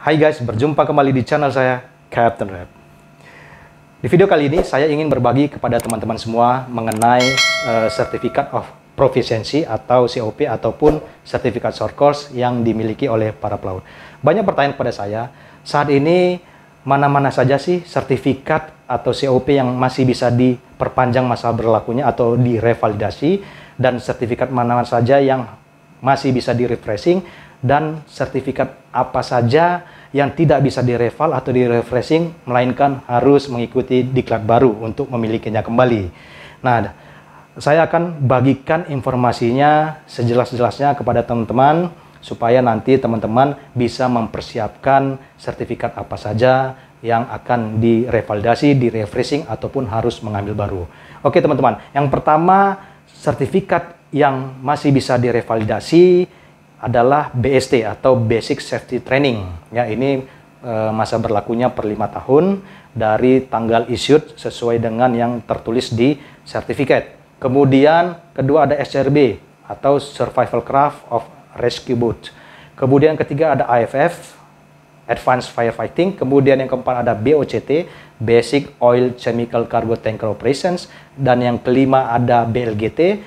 Hai guys, berjumpa kembali di channel saya, Captain Rap. Di video kali ini, saya ingin berbagi kepada teman-teman semua mengenai uh, of Proficiency atau COP ataupun Sertifikat Short Course yang dimiliki oleh para pelaut. Banyak pertanyaan kepada saya, saat ini mana-mana saja sih sertifikat atau COP yang masih bisa diperpanjang masa berlakunya atau direvalidasi dan sertifikat mana mana saja yang masih bisa di dan sertifikat apa saja yang tidak bisa direval atau direfreshing melainkan harus mengikuti diklat baru untuk memilikinya kembali. Nah, saya akan bagikan informasinya sejelas-jelasnya kepada teman-teman supaya nanti teman-teman bisa mempersiapkan sertifikat apa saja yang akan direvalidasi, direfreshing ataupun harus mengambil baru. Oke teman-teman, yang pertama sertifikat yang masih bisa direvalidasi adalah BST atau Basic Safety Training. Ya, ini e, masa berlakunya per lima tahun dari tanggal issued sesuai dengan yang tertulis di sertifikat. Kemudian kedua ada SRB atau Survival Craft of Rescue Boat. Kemudian ketiga ada AFF, Advanced Firefighting. Kemudian yang keempat ada BOCT, Basic Oil Chemical Cargo Tanker Operations. Dan yang kelima ada BLGT,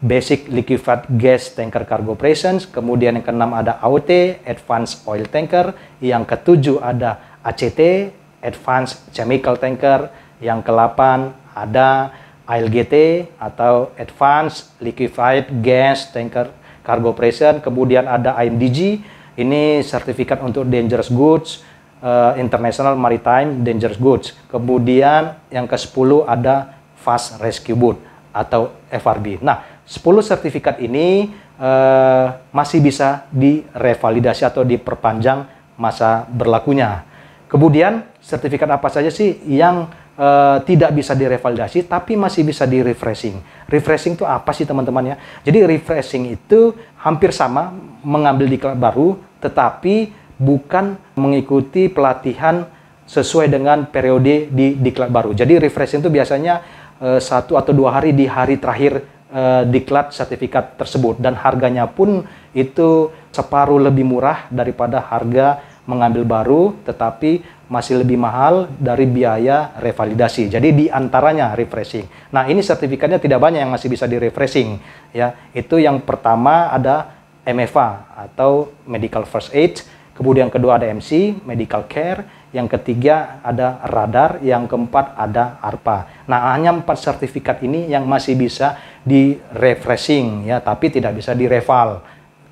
basic liquefied gas tanker cargo presence, kemudian yang keenam ada AOT, advanced oil tanker, yang ketujuh ada ACT, advanced chemical tanker, yang kelapan ada ALGT atau advanced liquefied gas tanker cargo presence, kemudian ada IMDG, ini sertifikat untuk dangerous goods, uh, International Maritime Dangerous Goods. Kemudian yang ke-10 ada Fast Rescue Boat atau FRB. Nah, 10 sertifikat ini uh, masih bisa direvalidasi atau diperpanjang masa berlakunya. Kemudian sertifikat apa saja sih yang uh, tidak bisa direvalidasi tapi masih bisa di refreshing. Refreshing itu apa sih teman-teman ya? Jadi refreshing itu hampir sama mengambil diklat baru tetapi bukan mengikuti pelatihan sesuai dengan periode di diklat baru. Jadi refreshing itu biasanya uh, satu atau dua hari di hari terakhir uh, diklat sertifikat tersebut dan harganya pun itu separuh lebih murah daripada harga mengambil baru tetapi masih lebih mahal dari biaya revalidasi. Jadi di antaranya refreshing. Nah, ini sertifikatnya tidak banyak yang masih bisa di refreshing ya. Itu yang pertama ada MFA atau Medical First Aid Kemudian yang kedua ada MC, medical care. Yang ketiga ada radar, yang keempat ada ARPA. Nah, hanya empat sertifikat ini yang masih bisa di refreshing ya, tapi tidak bisa di direval.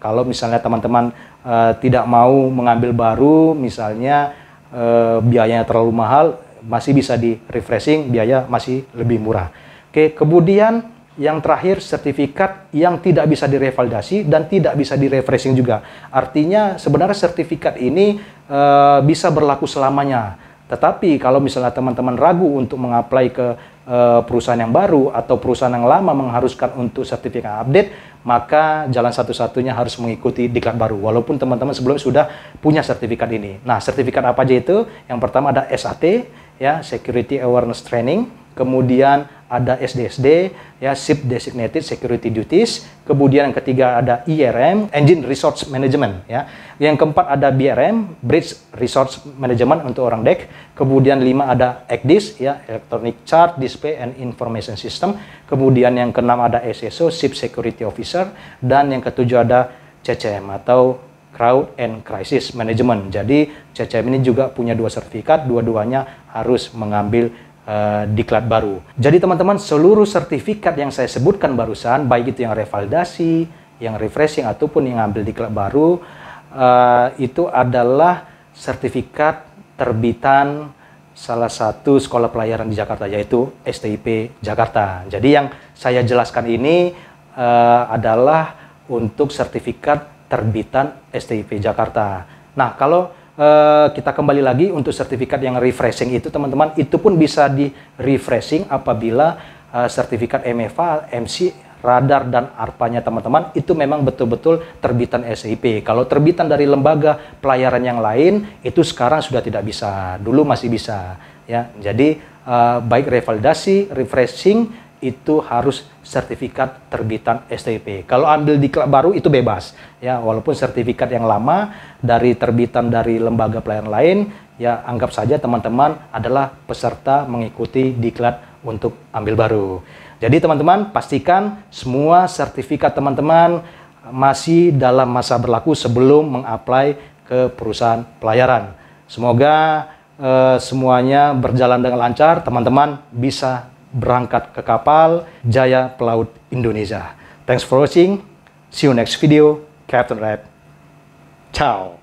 Kalau misalnya teman-teman uh, tidak mau mengambil baru, misalnya uh, biayanya terlalu mahal, masih bisa di refreshing, biaya masih lebih murah. Oke, kemudian yang terakhir sertifikat yang tidak bisa direvalidasi dan tidak bisa direfreshing juga. Artinya sebenarnya sertifikat ini uh, bisa berlaku selamanya. Tetapi kalau misalnya teman-teman ragu untuk mengapply ke uh, perusahaan yang baru atau perusahaan yang lama mengharuskan untuk sertifikat update, maka jalan satu-satunya harus mengikuti diklat baru. Walaupun teman-teman sebelumnya sudah punya sertifikat ini. Nah, sertifikat apa aja itu? Yang pertama ada SAT, ya Security Awareness Training kemudian ada SDSD, ya SIP Designated Security Duties, kemudian yang ketiga ada IRM, e Engine Resource Management, ya. Yang keempat ada BRM, Bridge Resource Management untuk orang deck. kemudian lima ada ECDIS, ya Electronic Chart Display and Information System, kemudian yang keenam ada SSO, SIP Security Officer, dan yang ketujuh ada CCM atau Crowd and Crisis Management. Jadi CCM ini juga punya dua sertifikat, dua-duanya harus mengambil Eh, diklat baru. Jadi teman-teman seluruh sertifikat yang saya sebutkan barusan, baik itu yang revalidasi, yang refreshing ataupun yang ambil diklat baru, uh, itu adalah sertifikat terbitan salah satu sekolah pelayaran di Jakarta yaitu STIP Jakarta. Jadi yang saya jelaskan ini uh, adalah untuk sertifikat terbitan STIP Jakarta. Nah, kalau Eh, kita kembali lagi untuk sertifikat yang refreshing itu teman-teman itu pun bisa di refreshing apabila uh, sertifikat MFA, MC, radar dan arpanya teman-teman itu memang betul-betul terbitan SIP. Kalau terbitan dari lembaga pelayaran yang lain itu sekarang sudah tidak bisa. Dulu masih bisa ya. Jadi uh, baik revalidasi, refreshing itu harus sertifikat terbitan STP. Kalau ambil diklat baru itu bebas ya, walaupun sertifikat yang lama dari terbitan dari lembaga pelayanan lain ya anggap saja teman-teman adalah peserta mengikuti diklat untuk ambil baru. Jadi teman-teman pastikan semua sertifikat teman-teman masih dalam masa berlaku sebelum mengapply ke perusahaan pelayaran. Semoga eh, semuanya berjalan dengan lancar, teman-teman bisa berangkat ke kapal Jaya Pelaut Indonesia. Thanks for watching. See you next video. Captain Red. Ciao.